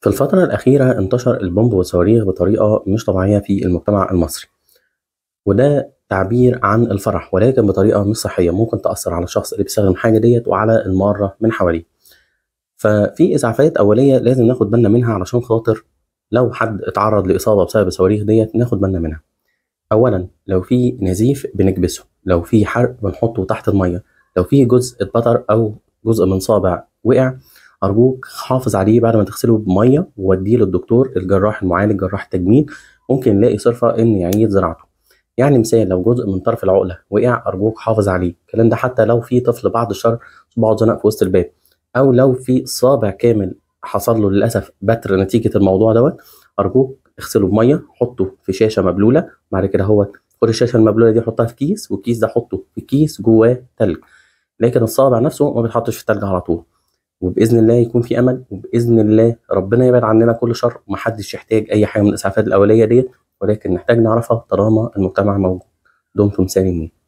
في الفترة الأخيرة انتشر البومب والصواريخ بطريقة مش طبيعية في المجتمع المصري وده تعبير عن الفرح ولكن بطريقة مش صحية ممكن تأثر على الشخص اللي بيستخدم حاجة ديت وعلى المارة من حواليه ففي إسعافات أولية لازم ناخد بالنا منها علشان خاطر لو حد اتعرض لإصابة بسبب الصواريخ ديت ناخد بالنا منها أولا لو في نزيف بنكبسه لو في حرق بنحطه تحت المية لو في جزء اتبتر أو جزء من صابع وقع ارجوك حافظ عليه بعد ما تغسله بميه ووديه للدكتور الجراح المعالج جراح التجميل ممكن نلاقي صرفه ان يعيد زراعته يعني مثال لو جزء من طرف العقله وقع ارجوك حافظ عليه الكلام ده حتى لو في طفل بعد الشر صباعه اتزنق في وسط الباب او لو في صابع كامل حصل له للاسف بتر نتيجه الموضوع دوت ارجوك اغسله بميه حطه في شاشه مبلوله بعد كده هو خد الشاشه المبلوله دي حطها في كيس والكيس ده حطه في كيس جواه تلج لكن الصابع نفسه ما بيتحطش في التلج على طول وباذن الله يكون في امل وباذن الله ربنا يبعد عننا كل شر ومحدش يحتاج اي حاجه من الاسعافات الاوليه ديت ولكن نحتاج نعرفها طالما المجتمع موجود دمتم سالمين